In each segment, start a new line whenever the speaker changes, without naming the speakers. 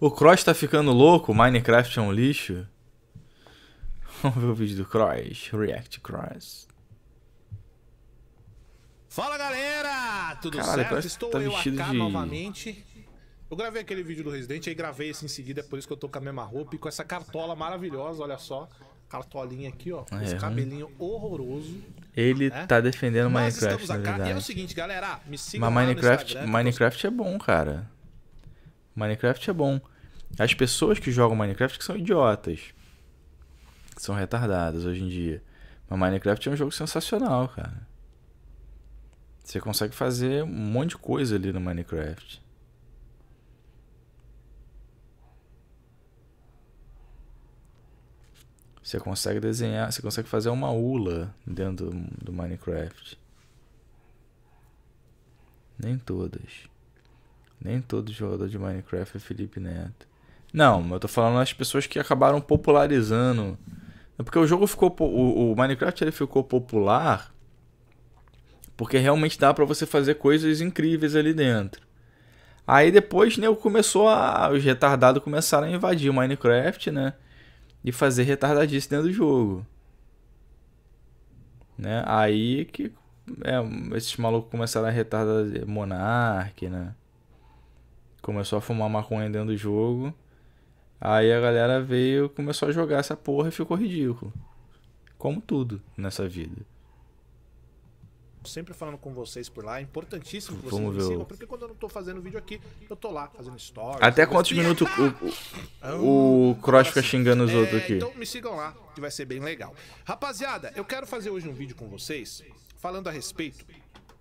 O Cross tá ficando louco, Minecraft é um lixo. Vamos ver o vídeo do Cross, React Cross.
Fala galera, tudo Caralho, certo? Estou tá eu aqui de... novamente. Eu gravei aquele vídeo do Resident, aí gravei esse em seguida, é por isso que eu tô com a mesma roupa e com essa cartola maravilhosa, olha só. Cartolinha aqui, ó, é, esse hum. cabelinho hum. horroroso. Ele né? tá defendendo Mas Minecraft, na verdade. E é o seguinte, galera, me siga Mas Minecraft, Minecraft é bom,
cara. Minecraft é bom. As pessoas que jogam Minecraft que são idiotas. são retardadas hoje em dia. Mas Minecraft é um jogo sensacional, cara. Você consegue fazer um monte de coisa ali no Minecraft. Você consegue desenhar, você consegue fazer uma ula dentro do, do Minecraft. Nem todas. Nem todo jogador de Minecraft é Felipe Neto. Não, eu tô falando as pessoas que acabaram popularizando. É porque o jogo ficou. O, o Minecraft ele ficou popular porque realmente dá para você fazer coisas incríveis ali dentro. Aí depois né, começou a. Os retardados começaram a invadir o Minecraft, né? E fazer retardadice dentro do jogo. Né? Aí que. É, esses malucos começaram a retardar Monarch, né? Começou a fumar maconha dentro do jogo. Aí a galera veio, começou a jogar essa porra e ficou ridículo. Como tudo nessa vida.
Sempre falando com vocês por lá, é importantíssimo que vocês Vamos me sigam, porque quando eu não tô fazendo vídeo aqui, eu tô lá fazendo stories. Até quantos
minutos o, o, o ah, Cross fica assim. xingando os é, outros aqui? Então
me sigam lá, que vai ser bem legal. Rapaziada, eu quero fazer hoje um vídeo com vocês falando a respeito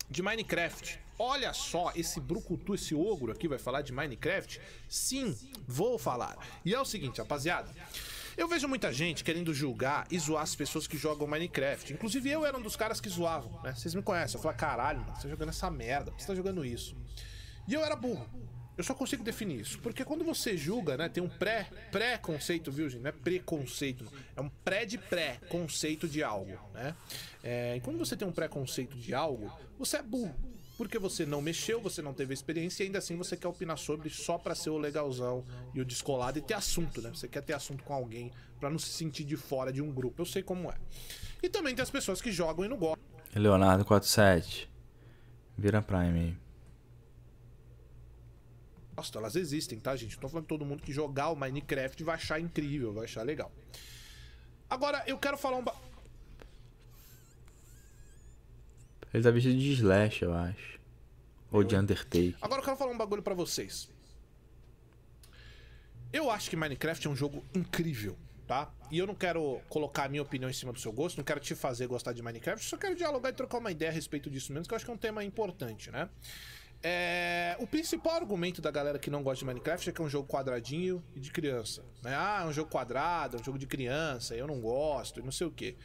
de Minecraft. Olha só, esse brucutu, esse ogro aqui vai falar de Minecraft? Sim, vou falar. E é o seguinte, rapaziada. Eu vejo muita gente querendo julgar e zoar as pessoas que jogam Minecraft. Inclusive eu era um dos caras que zoavam, né? Vocês me conhecem. Eu falo caralho, mano, você tá jogando essa merda, você tá jogando isso. E eu era burro. Eu só consigo definir isso, porque quando você julga, né, tem um pré pré-conceito, viu, gente? Não é preconceito, é um pré de pré-conceito de algo, né? É, e quando você tem um preconceito de algo, você é burro porque você não mexeu, você não teve experiência e ainda assim você quer opinar sobre só para ser o legalzão e o descolado e ter assunto, né? Você quer ter assunto com alguém para não se sentir de fora de um grupo. Eu sei como é. E também tem as pessoas que jogam e não gostam.
Leonardo 47. Vira Prime aí.
Nossa, elas existem, tá, gente? Não tô falando que todo mundo que jogar o Minecraft vai achar incrível, vai achar legal. Agora, eu quero falar um. Ba...
Ele tá vestido de Slash, eu acho. Ou de Undertale.
Agora eu quero falar um bagulho para vocês. Eu acho que Minecraft é um jogo incrível, tá? E eu não quero colocar a minha opinião em cima do seu gosto, não quero te fazer gostar de Minecraft, só quero dialogar e trocar uma ideia a respeito disso mesmo, que eu acho que é um tema importante, né? É... O principal argumento da galera que não gosta de Minecraft é que é um jogo quadradinho e de criança. Né? Ah, é um jogo quadrado, é um jogo de criança, eu não gosto, e não sei o quê.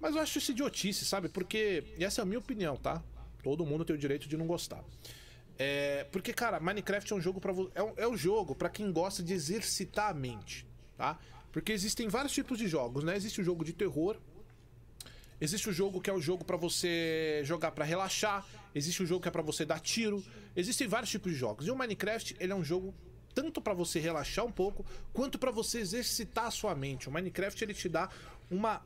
Mas eu acho isso idiotice, sabe? Porque. E essa é a minha opinião, tá? Todo mundo tem o direito de não gostar. É, porque, cara, Minecraft é um jogo para é, um, é um jogo para quem gosta de exercitar a mente, tá? Porque existem vários tipos de jogos, né? Existe o jogo de terror, existe o jogo que é o jogo para você jogar para relaxar, existe o jogo que é para você dar tiro, existem vários tipos de jogos. E o Minecraft, ele é um jogo tanto para você relaxar um pouco, quanto para você exercitar a sua mente. O Minecraft ele te dá uma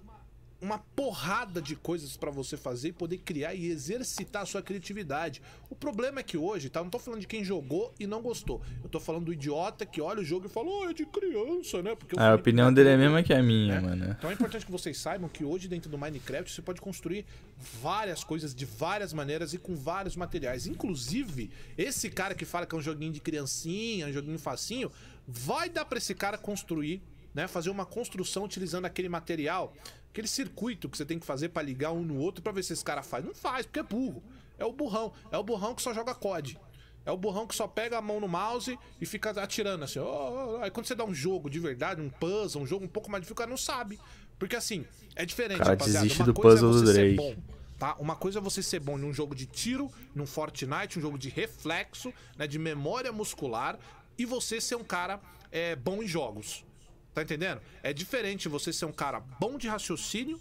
uma porrada de coisas para você fazer e poder criar e exercitar a sua criatividade. O problema é que hoje, tá? não tô falando de quem jogou e não gostou. Eu tô falando do idiota que olha o jogo e fala, oh, é de criança, né? Porque é, a opinião é dele é a
mesma que a né? minha, mano.
Então é importante que vocês saibam que hoje dentro do Minecraft você pode construir várias coisas de várias maneiras e com vários materiais. Inclusive, esse cara que fala que é um joguinho de criancinha, um joguinho facinho, vai dar para esse cara construir, né? Fazer uma construção utilizando aquele material Aquele circuito que você tem que fazer para ligar um no outro para ver se esse cara faz. Não faz, porque é burro. É o burrão. É o burrão que só joga COD. É o burrão que só pega a mão no mouse e fica atirando assim. Oh, oh, oh. Aí quando você dá um jogo de verdade, um puzzle, um jogo um pouco mais difícil, o cara não sabe. Porque assim, é diferente, cara, rapaziada. Desiste Uma do coisa é puzzle é você do ser bom, tá? Uma coisa é você ser bom num jogo de tiro, num Fortnite, um jogo de reflexo, né? De memória muscular, e você ser um cara é, bom em jogos. Tá entendendo? É diferente você ser um cara bom de raciocínio,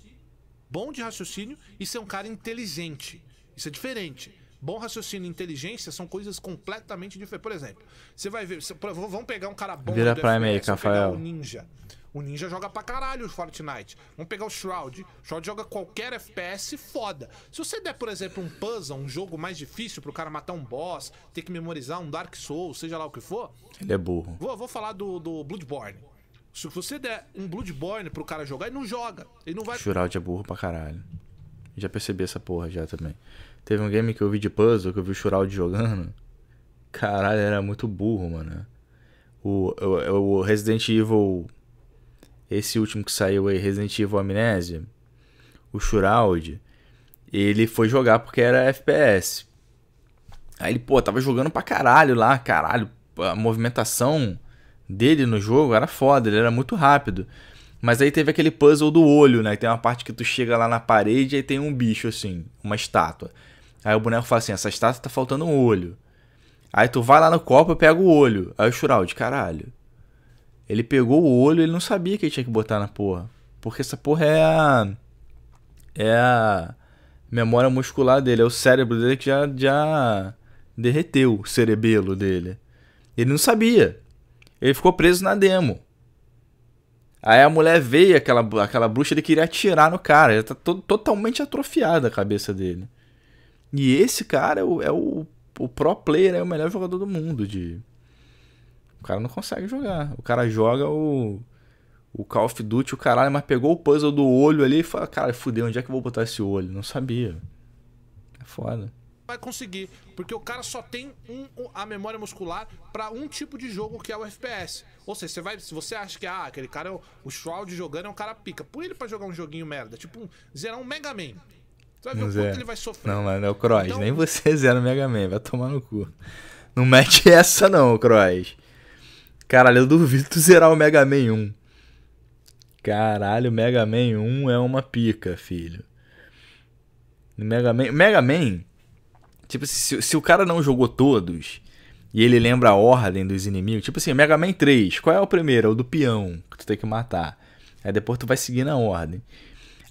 bom de raciocínio e ser um cara inteligente. Isso é diferente. Bom raciocínio e inteligência são coisas completamente diferentes. Por exemplo, você vai ver. vamos pegar um cara bom. Vira Prime aí, Rafael. O Ninja. O Ninja joga pra caralho o Fortnite. Vamos pegar o Shroud. O Shroud joga qualquer FPS foda. Se você der, por exemplo, um puzzle, um jogo mais difícil pro cara matar um boss, ter que memorizar um Dark Souls, seja lá o que for. Ele é burro. Vou, vou falar do, do Bloodborne. Se você der um Bloodborne pro cara jogar, ele não joga. Ele não vai. Shroud
é burro pra caralho. Já percebi essa porra já também. Teve um game que eu vi de puzzle, que eu vi o Shroud jogando. Caralho, era muito burro, mano. O, o, o Resident Evil. Esse último que saiu aí, Resident Evil Amnésia. O Shroud. Ele foi jogar porque era FPS. Aí ele, pô, tava jogando pra caralho lá, caralho. A movimentação dele no jogo era foda, ele era muito rápido. Mas aí teve aquele puzzle do olho, né? Tem uma parte que tu chega lá na parede e tem um bicho assim, uma estátua. Aí o boneco fala assim: essa estátua tá faltando um olho. Aí tu vai lá no copo e pega o olho. Aí o Shuraldi, caralho. Ele pegou o olho ele não sabia que ele tinha que botar na porra. Porque essa porra é a. É a memória muscular dele, é o cérebro dele que já, já derreteu o cerebelo dele. Ele não sabia. Ele ficou preso na demo. Aí a mulher veio, aquela, aquela bruxa, ele queria atirar no cara. Ele tá totalmente atrofiada a cabeça dele. E esse cara é o, é o, o pro player, é o melhor jogador do mundo. De... O cara não consegue jogar. O cara joga o, o Call of Duty, o caralho, mas pegou o puzzle do olho ali e fala: Cara, fudeu, onde é que eu vou botar esse olho? Não sabia. É foda
vai conseguir, porque o cara só tem um, a memória muscular para um tipo de jogo que é o FPS. Ou seja, você vai, se você acha que ah, aquele cara é o, o Shroud jogando é um cara pica, põe ele para jogar um joguinho merda, tipo um, zerar um Mega Man. Você vai ver Mas o quanto é. ele vai sofrer. Não,
mano, é o Cross, então... nem você zera o Mega Man, vai tomar no cu. Não mete essa não, Cross. Caralho, eu duvido tu zerar o Mega Man 1. Caralho, Mega Man 1 é uma pica, filho. Mega Man. Mega Man Tipo, assim, se, se o cara não jogou todos e ele lembra a ordem dos inimigos, tipo assim, Mega Man 3, qual é o primeiro? É o do peão que tu tem que matar. Aí depois tu vai seguir na ordem.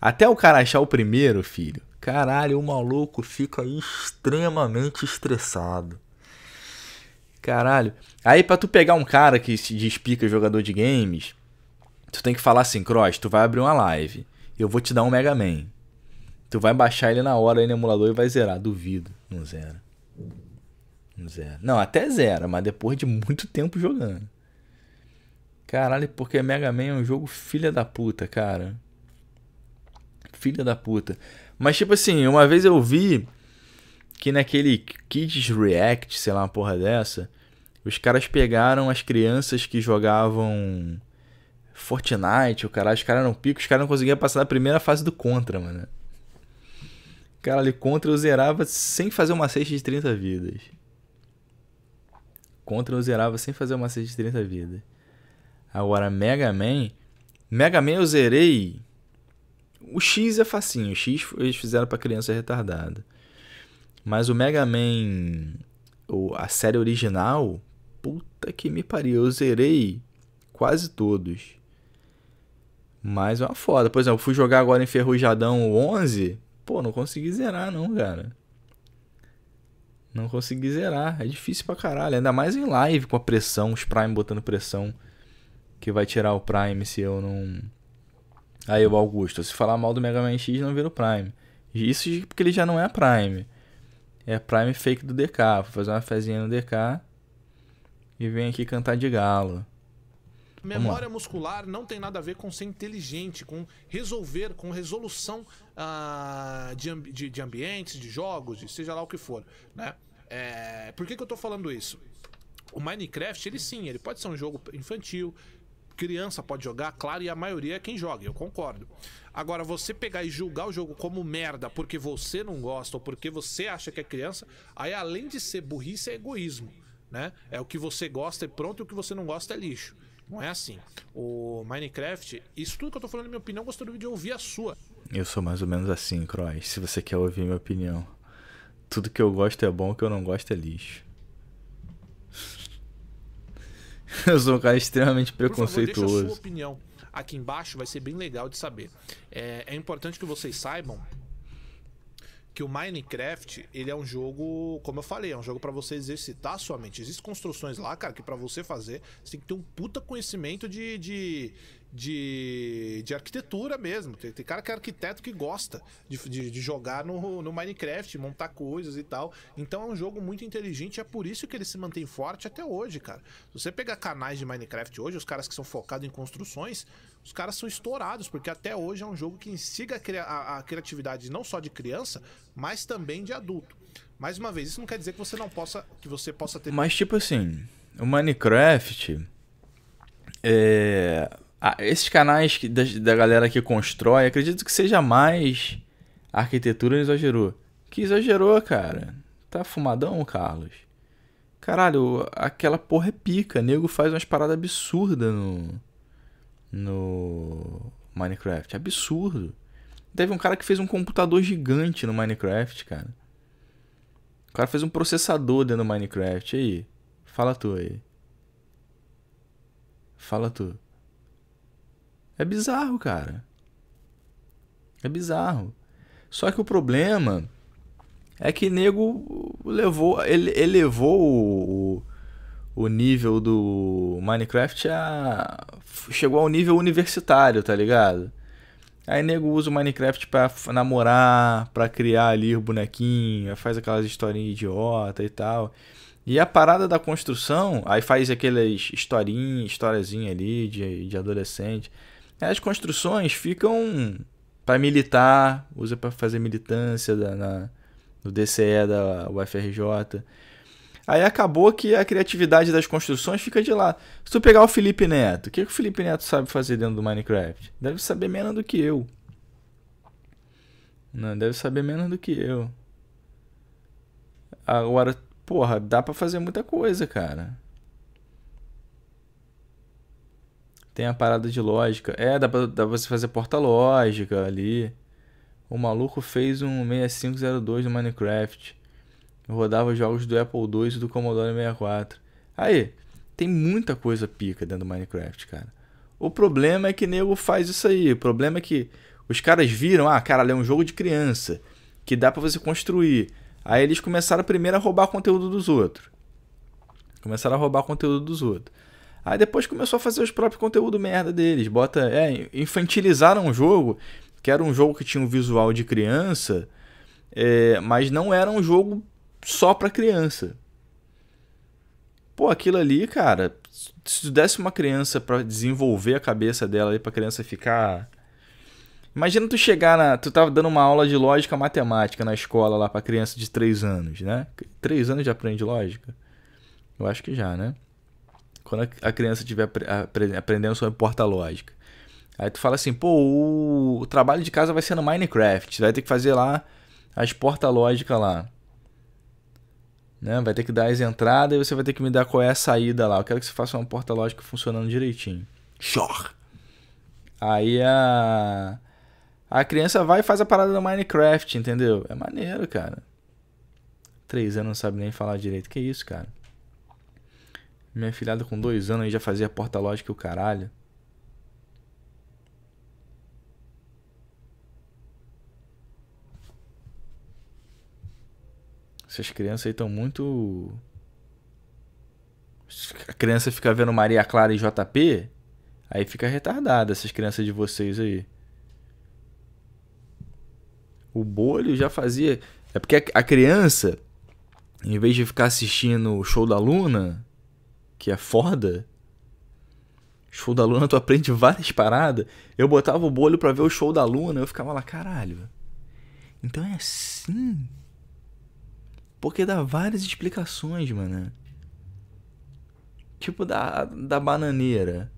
Até o cara achar o primeiro, filho, caralho, o maluco fica extremamente estressado. Caralho. Aí pra tu pegar um cara que se despica jogador de games, tu tem que falar assim, Cross, tu vai abrir uma live. Eu vou te dar um Mega Man. Tu vai baixar ele na hora aí no emulador e vai zerar. Duvido. Não zera. Não zera. Não, até zera, mas depois de muito tempo jogando. Caralho, porque Mega Man é um jogo filha da puta, cara. Filha da puta. Mas tipo assim, uma vez eu vi que naquele Kids React, sei lá, uma porra dessa, os caras pegaram as crianças que jogavam Fortnite, o caralho, os caras eram pico, os caras não conseguiam passar da primeira fase do Contra, mano. Cara, ali contra eu zerava sem fazer uma cesta de 30 vidas. Contra eu zerava sem fazer uma cesta de 30 vidas. Agora, Mega Man. Mega Man eu zerei. O X é facinho. O X eles fizeram pra criança retardada. Mas o Mega Man. A série original. Puta que me pariu. Eu zerei quase todos. Mas é uma foda. Por exemplo, eu fui jogar agora enferrujadão 11. Pô, não consegui zerar, não, cara. Não consegui zerar. É difícil pra caralho. Ainda mais em live com a pressão, os Prime botando pressão. Que vai tirar o Prime se eu não. Aí, o Augusto, se falar mal do Mega Man X, não vira o Prime. Isso porque ele já não é Prime. É Prime fake do DK. Vou fazer uma fezinha no DK. E vem aqui cantar de galo. Memória
muscular não tem nada a ver com ser inteligente, com resolver, com resolução ah, de, de, de, ambientes, de jogos, de seja lá o que for, né? É, por que, que eu tô falando isso? O Minecraft, ele sim, ele pode ser um jogo infantil, criança pode jogar, claro, e a maioria é quem joga, eu concordo. Agora, você pegar e julgar o jogo como merda porque você não gosta ou porque você acha que é criança, aí além de ser burrice, é egoísmo, né? É o que você gosta e pronto, e o que você não gosta é lixo. Não é assim. O Minecraft, isso tudo que eu tô falando é minha opinião, gostaria de ouvir a sua.
Eu sou mais ou menos assim, Croy, se você quer ouvir minha opinião. Tudo que eu gosto é bom, o que eu não gosto é lixo. eu sou um cara extremamente preconceituoso. Por favor, deixa a sua
opinião aqui embaixo, vai ser bem legal de saber. É, é importante que vocês saibam que o Minecraft, ele é um jogo, como eu falei, é um jogo para você exercitar a sua mente. Existem construções lá, cara, que para você fazer, você tem que ter um puta conhecimento de, de, de, de arquitetura mesmo. Tem, tem, cara que é arquiteto que gosta de, de, de, jogar no, no Minecraft, montar coisas e tal. Então é um jogo muito inteligente, é por isso que ele se mantém forte até hoje, cara. Se você pegar canais de Minecraft hoje, os caras que são focados em construções, os caras são estourados, porque até hoje é um jogo que instiga a, a criatividade não só de criança, mas também de adulto. Mais uma vez, isso não quer dizer que você não possa, que você possa ter. Mas
tipo assim, o Minecraft é ah, esses canais que, da, da, galera que constrói, acredito que seja mais a arquitetura exagerou. Que exagerou, cara. Tá fumadão, Carlos? Caralho, aquela porra é pica. Nego faz umas paradas absurdas no. No. Minecraft. Absurdo. Teve um cara que fez um computador gigante no Minecraft, cara. O cara fez um processador dentro do Minecraft. E aí? Fala tu aí. Fala tu. É bizarro, cara. É bizarro. Só que o problema é que nego levou, ele elevou o, o nível do Minecraft a chegou ao nível universitário, tá ligado? Aí nego usa o Minecraft para namorar, para criar ali o bonequinho, faz aquelas historinhas idiota e tal. E a parada da construção, aí faz aquelas historinhas, historiazinha ali de, de adolescente. As construções ficam para militar, usa para fazer militância da, na, no DCE da UFRJ. Aí acabou que a criatividade das construções fica de lá. Se tu pegar o Felipe Neto, o que, que o Felipe Neto sabe fazer dentro do Minecraft? Deve saber menos do que eu. Não, deve saber menos do que eu. Agora, porra, dá para fazer muita coisa, cara. Tem a parada de lógica. É, dá pra, dá pra você fazer porta lógica ali. O maluco fez um 6502 no Minecraft. Rodava jogos do Apple II e do Commodore 64. Aí, tem muita coisa pica dentro do Minecraft, cara. O problema é que nego faz isso aí. O problema é que os caras viram, ah, cara, é um jogo de criança que dá para você construir. Aí eles começaram primeiro a roubar conteúdo dos outros. Começaram a roubar conteúdo dos outros. Aí depois começou a fazer os próprios conteúdos merda deles. Bota. É, infantilizaram o jogo, que era um jogo que tinha um visual de criança, é, mas não era um jogo só pra criança. Pô, aquilo ali, cara, se tu desse uma criança para desenvolver a cabeça dela ali, pra criança ficar. Imagina tu chegar na. Tu tava dando uma aula de lógica matemática na escola lá pra criança de 3 anos, né? 3 anos já aprende lógica? Eu acho que já, né? Quando a criança estiver aprendendo sobre porta lógica. Aí tu fala assim, pô, o trabalho de casa vai ser no Minecraft. Vai ter que fazer lá as porta lógicas lá. Né? Vai ter que dar as entradas e você vai ter que me dar qual é a saída lá. Eu quero que você faça uma porta lógica funcionando direitinho. chor. Aí a. A criança vai e faz a parada do Minecraft, entendeu? É maneiro, cara. Três anos não sabe nem falar direito. Que isso, cara. Minha filhada com dois anos aí já fazia porta-lógica e o caralho. Essas crianças aí estão muito. A criança fica vendo Maria Clara e JP, aí fica retardada essas crianças de vocês aí. O bolho já fazia. É porque a criança, em vez de ficar assistindo o show da Luna, que é foda. Show da Luna, tu aprende várias paradas. Eu botava o bolho para ver o show da Luna, eu ficava lá, caralho. Então é assim. Porque dá várias explicações, mano. Tipo da, da bananeira.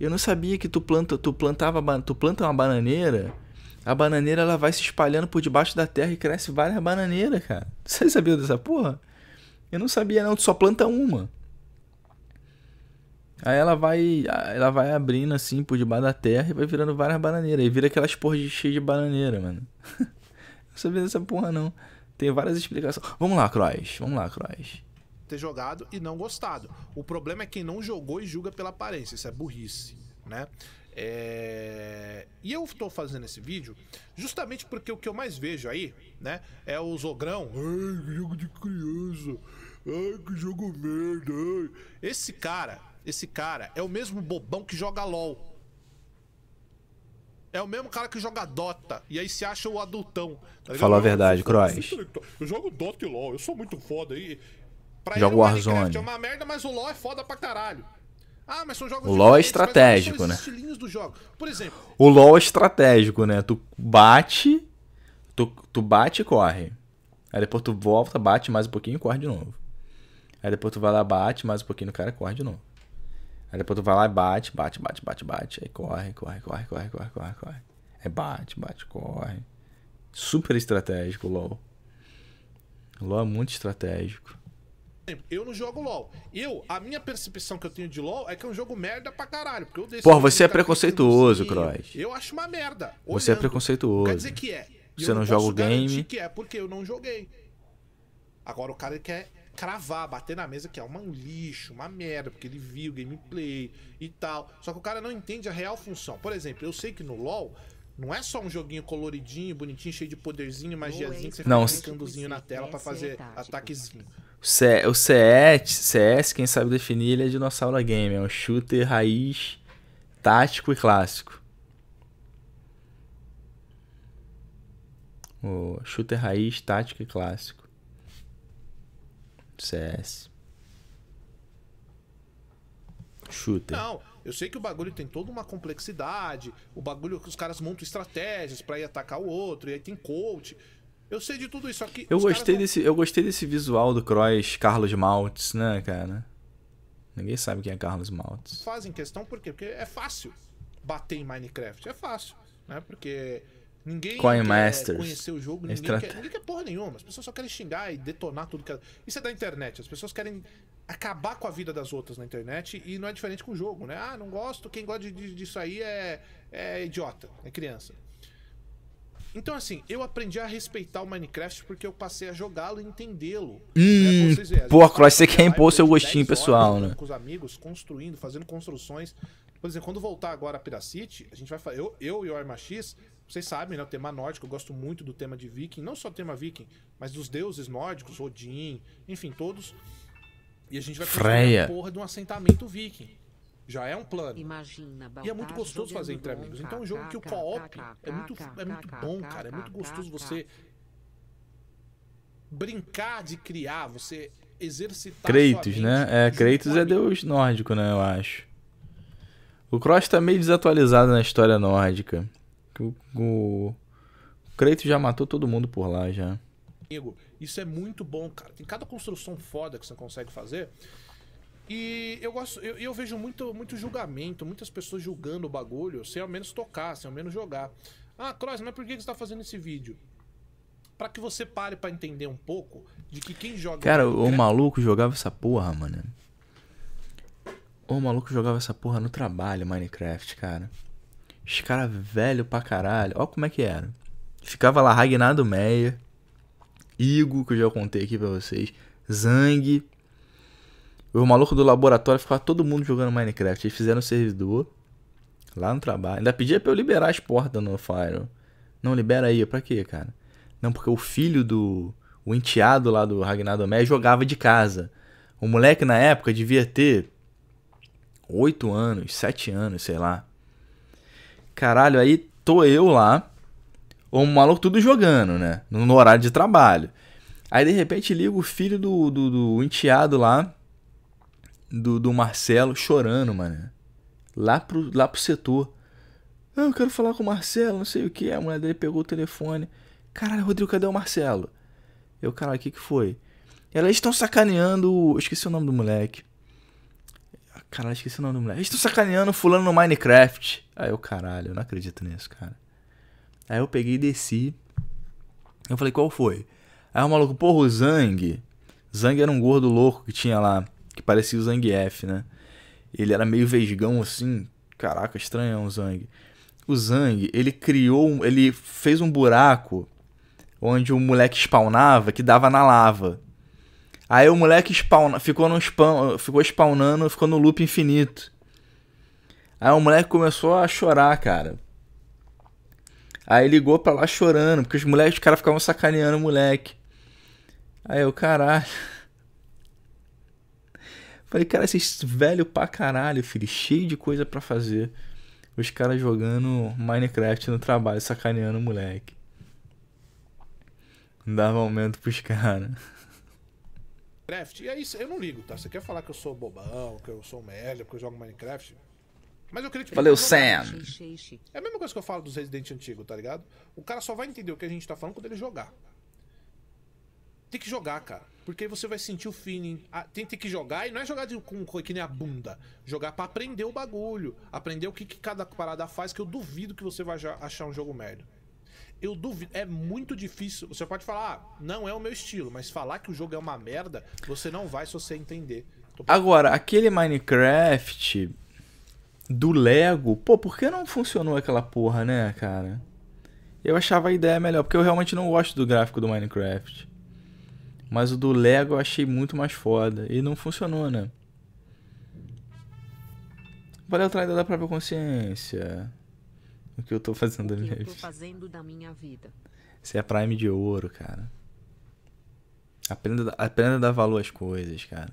Eu não sabia que tu planta, tu plantava, tu planta uma bananeira, a bananeira ela vai se espalhando por debaixo da terra e cresce várias bananeiras, cara. Você sabia dessa porra? Eu não sabia não, tu só planta uma. Aí ela vai, ela vai abrindo assim por debaixo da terra e vai virando várias bananeiras. E vira aquelas porras cheias de bananeira, mano. não sabia dessa porra, não. Tem várias explicações. Vamos lá, Cross. Vamos lá, Cross.
Ter jogado e não gostado. O problema é quem não jogou e julga pela aparência. Isso é burrice, né? É... E eu estou fazendo esse vídeo justamente porque o que eu mais vejo aí, né? É o Zogrão. Ai, jogo de criança. Ai, que jogo merda. Ai. Esse cara esse cara é o mesmo bobão que joga LOL. É o mesmo cara que joga Dota. E aí se acha o adultão. Tá a verdade, Croix. Eu jogo Dota e LOL. Eu sou
muito foda. aí. jogo Warzone. É uma merda, mas o
LOL é foda pra caralho. Ah, mas são jogos O LoL é estratégico, né? Por exemplo,
o LoL é estratégico, né? Tu bate, tu, tu bate e corre. Aí depois tu volta, bate mais um pouquinho e corre de novo. Aí depois tu vai lá, bate mais um pouquinho, no cara corre de novo. Aí depois tu vai lá e bate, bate, bate, bate, bate. Aí corre, corre, corre, corre, corre, corre, corre.
é bate, bate,
corre. Super estratégico, LOL. LOL é muito estratégico. Eu não jogo LOL. Eu, a minha percepção que eu tenho de LOL é que é um jogo merda pra caralho. Porque eu Porra, você é tá preconceituoso, Croix. Eu acho uma merda. Olhando. Você é preconceituoso. Quer dizer que é.
Você não, não joga o game. que é porque eu não joguei. Agora o cara quer cravar, bater na mesa que é uma, um lixo, uma merda, porque ele viu gameplay e tal. Só que o cara não entende a real função. Por exemplo, eu sei que no LoL não é só um joguinho coloridinho, bonitinho, cheio de poderzinho, magiazinho, que você fica clicandozinho tipo na tela para é fazer ataquezinho.
Né? O CS, CS, quem sabe definir, ele é dinossauro game. É um shooter raiz, tático e clássico. O shooter raiz, tático e clássico. CS. Shooter.
Não, eu sei que o bagulho tem toda uma complexidade. O bagulho que os caras montam estratégias para ir atacar o outro, e aí tem coach. Eu sei de tudo isso aqui. Eu gostei não...
desse, eu gostei desse visual do Cross Carlos Maltz, né, cara? Ninguém sabe quem é Carlos Maltz.
Fazem questão por quê? Porque é fácil bater em Minecraft, é fácil, né? Porque Ninguém Coin quer conhecer o jogo, ninguém, Estrat... quer, ninguém quer porra nenhuma. As pessoas só querem xingar e detonar tudo que elas... Isso é da internet. As pessoas querem acabar com a vida das outras na internet e não é diferente com o jogo, né? Ah, não gosto, quem gosta de, de, disso aí é, é idiota, é criança. Então, assim, eu aprendi a respeitar o Minecraft porque eu passei a jogá-lo e entendê-lo. Né? Hum, né? Pô, Cross, você quer impor seu gostinho pessoal, né? Com os amigos, construindo, fazendo construções. Por exemplo, quando voltar agora a Piracity, a gente vai eu, eu e o Arma X, vocês sabem, né? O tema nórdico, eu gosto muito do tema de viking, não só o tema viking, mas dos deuses nórdicos, Odin, enfim, todos. E a gente vai fazer uma porra de um assentamento viking. Já é um plano. Imagina, e é muito gostoso fazer entre amigos. Então é um jogo que o co-op é, é muito, é muito bom, cara. É muito gostoso você brincar de criar, você exercitar. Kratos,
né? É, Kratos é deus nórdico, né? Eu acho. O Cross tá meio desatualizado na história nórdica. O, o Creito já matou todo mundo por lá já.
Isso é muito bom, cara. Tem cada construção foda que você consegue fazer. E eu gosto, eu, eu vejo muito, muito julgamento, muitas pessoas julgando o bagulho sem ao menos tocar, sem ao menos jogar. Ah, Cross, mas por que você está fazendo esse vídeo? Para que você pare para entender um pouco de que quem joga. Cara, o
maluco jogava essa porra, mano. O maluco jogava essa porra no trabalho, Minecraft, cara. Os caras velho pra caralho. Olha como é que era. Ficava lá Ragnado Meia, Igo, que eu já contei aqui pra vocês, Zang. O maluco do laboratório ficava todo mundo jogando Minecraft. Eles fizeram servidor lá no trabalho. Ainda pedia pra eu liberar as portas no Fire. Não, libera aí. Pra quê, cara? Não, porque o filho do. O enteado lá do Ragnado Meia jogava de casa. O moleque na época devia ter 8 anos, 7 anos, sei lá. Caralho, aí tô eu lá, o maluco tudo jogando, né? No horário de trabalho. Aí de repente liga o filho do, do, do enteado lá, do, do Marcelo, chorando, mano. Lá pro, lá pro setor. Ah, eu quero falar com o Marcelo, não sei o que. A mulher dele pegou o telefone. Caralho, Rodrigo, cadê o Marcelo? Eu, caralho, o que que foi? Elas estão sacaneando. Eu esqueci o nome do moleque. Caralho, esqueci o nome do moleque. Estou sacaneando fulano no Minecraft. Aí eu, caralho, eu não acredito nisso, cara. Aí eu peguei e desci. Eu falei, qual foi? Aí o maluco, porra, o Zang. Zang era um gordo louco que tinha lá, que parecia o Zang F, né? Ele era meio vesgão assim. Caraca, estranhão o Zang. O Zang, ele criou, ele fez um buraco onde o moleque spawnava que dava na lava. Aí o moleque spawn, ficou, no spawn, ficou spawnando, ficou no loop infinito. Aí o moleque começou a chorar, cara. Aí ligou pra lá chorando, porque os moleques, os caras ficavam sacaneando o moleque. Aí eu, caralho. Falei, cara, vocês velho pra caralho, filho, cheio de coisa para fazer. Os caras jogando Minecraft no trabalho, sacaneando o moleque. Não dava aumento pros caras.
Minecraft, e aí é eu não ligo, tá? Você quer falar que eu sou bobão, que eu sou merda, porque eu jogo Minecraft? Mas eu queria te Valeu, Sam! É a mesma coisa que eu falo dos Resident Antigo, tá ligado? O cara só vai entender o que a gente tá falando quando ele jogar. Tem que jogar, cara. Porque aí você vai sentir o feeling. Ah, tem, tem que jogar e não é jogar de, com, coisa que nem a bunda. Jogar para aprender o bagulho. Aprender o que, que cada parada faz, que eu duvido que você vai achar um jogo merda. Eu duvido, é muito difícil. Você pode falar, ah, não é o meu estilo, mas falar que o jogo é uma merda, você não vai se você entender.
Tô... Agora, aquele Minecraft do Lego, pô, por que não funcionou aquela porra, né, cara? Eu achava a ideia melhor, porque eu realmente não gosto do gráfico do Minecraft. Mas o do Lego eu achei muito mais foda. E não funcionou, né? Valeu, traída da própria consciência. O que eu tô fazendo, da minha, eu tô fazendo da minha vida? Você é Prime de ouro, cara. Aprenda, aprenda a dar valor às coisas, cara.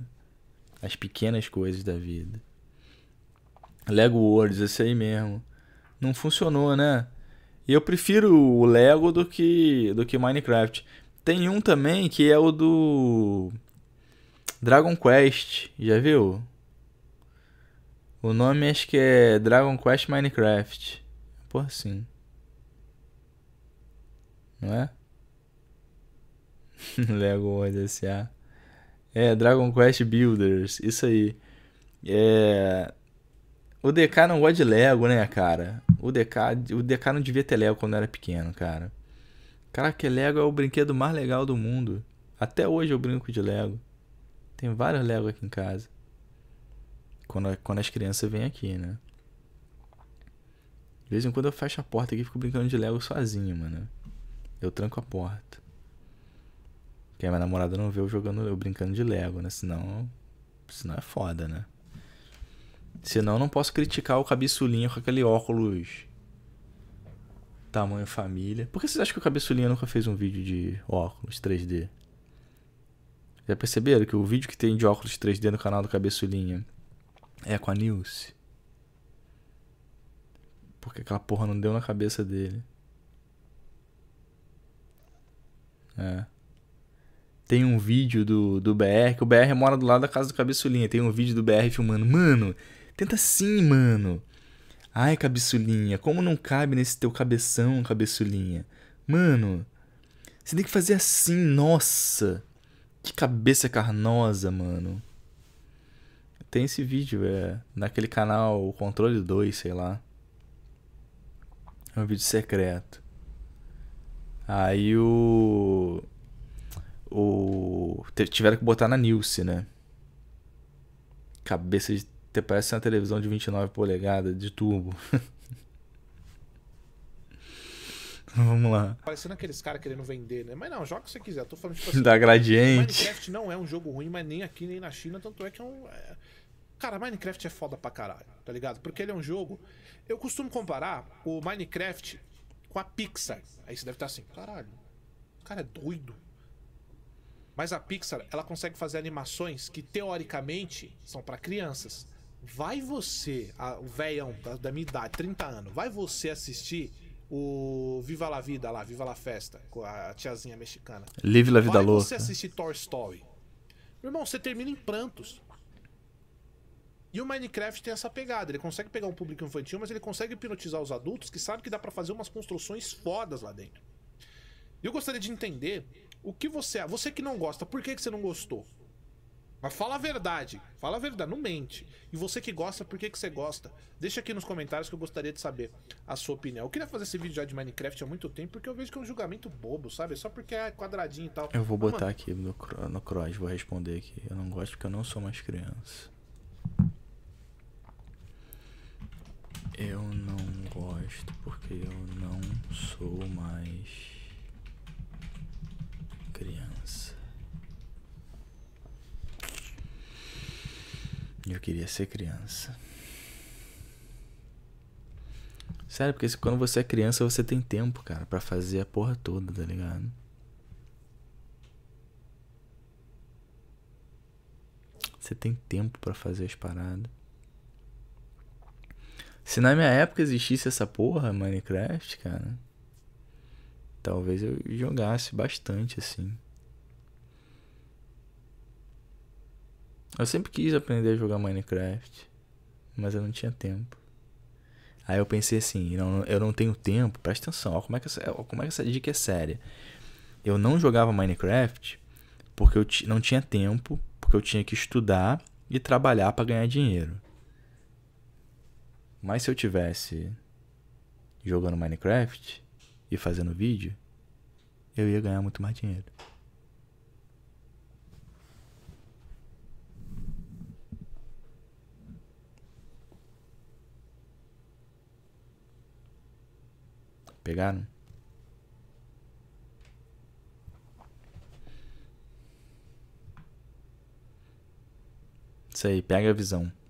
As pequenas coisas da vida. Lego Worlds, esse aí mesmo. Não funcionou, né? E eu prefiro o Lego do que, do que Minecraft. Tem um também que é o do Dragon Quest, já viu? O nome acho que é Dragon Quest Minecraft corpo assim. Não é? Lego World S.A. É, Dragon Quest Builders, isso aí. É... O DK não gosta de Lego, né, cara? O DK, o DK não devia ter Lego quando era pequeno, cara. Caraca, Lego é o brinquedo mais legal do mundo. Até hoje eu brinco de Lego. Tem vários Lego aqui em casa. Quando, quando as crianças vêm aqui, né? De vez em quando eu fecho a porta aqui e fico brincando de Lego sozinho, mano. Eu tranco a porta. Porque a minha namorada não vê eu jogando, eu brincando de Lego, né? Senão. Senão é foda, né? Senão eu não posso criticar o Cabeçulinho com aquele óculos. Tamanho família. Por que vocês acham que o Cabeçulinho nunca fez um vídeo de óculos 3D? Já perceberam que o vídeo que tem de óculos 3D no canal do Cabeçulinha é com a Nilce? Porque aquela porra não deu na cabeça dele. É. Tem um vídeo do, do BR, que o BR mora do lado da casa do Cabeçulinha. Tem um vídeo do BR filmando. Mano, tenta sim, mano. Ai, Cabeçulinha, como não cabe nesse teu cabeção, Cabeçulinha? Mano, você tem que fazer assim, nossa. Que cabeça carnosa, mano. Tem esse vídeo, é. Naquele canal Controle 2, sei lá. É um vídeo secreto. Aí o. O. Tiveram que botar na Nilce, né? Cabeça de. Parece uma televisão de 29 polegadas de tubo. Vamos lá.
Parecendo aqueles caras querendo vender, né? Mas não, joga o que você quiser. Tô falando tipo assim, Da Gradiente. Minecraft não é um jogo ruim, mas nem aqui nem na China. Tanto é que é um. É... Cara, Minecraft é foda pra caralho, tá ligado? Porque ele é um jogo eu costumo comparar o Minecraft com a Pixar. Aí você deve estar assim, caralho, o cara é doido. Mas a Pixar, ela consegue fazer animações que teoricamente são para crianças. Vai você, a, o velhão da, da, minha idade, 30 anos, vai você assistir o Viva la Vida lá, Viva la Festa, com a tiazinha mexicana. Live la Vida Louca. Vai você assistir Toy Story. Meu irmão, você termina em prantos. E o Minecraft tem essa pegada, ele consegue pegar um público infantil, mas ele consegue hipnotizar os adultos que sabem que dá para fazer umas construções fodas lá dentro. Eu gostaria de entender o que você, você que não gosta, por que que você não gostou? Mas fala a verdade, fala a verdade, não mente. E você que gosta, por que, que você gosta? Deixa aqui nos comentários que eu gostaria de saber a sua opinião. Eu queria fazer esse vídeo já de Minecraft há muito tempo, porque eu vejo que é um julgamento bobo, sabe? Só porque é quadradinho e tal. Eu vou botar ah,
aqui no, no Cross, vou responder aqui. Eu não gosto porque eu não sou mais criança. Eu não gosto porque eu não sou mais criança. Eu queria ser criança. Sério, porque quando você é criança, você tem tempo, cara, para fazer a porra toda, tá ligado? Você tem tempo para fazer as paradas. Se na minha época existisse essa porra, Minecraft, cara, talvez eu jogasse bastante assim. Eu sempre quis aprender a jogar Minecraft, mas eu não tinha tempo. Aí eu pensei assim, não, eu não tenho tempo, presta atenção, ó, como, é que essa, ó, como é que essa dica é séria. Eu não jogava Minecraft porque eu não tinha tempo, porque eu tinha que estudar e trabalhar para ganhar dinheiro. Mas se eu tivesse jogando Minecraft e fazendo vídeo, eu ia ganhar muito mais dinheiro. Pegaram? Isso aí, pega a visão.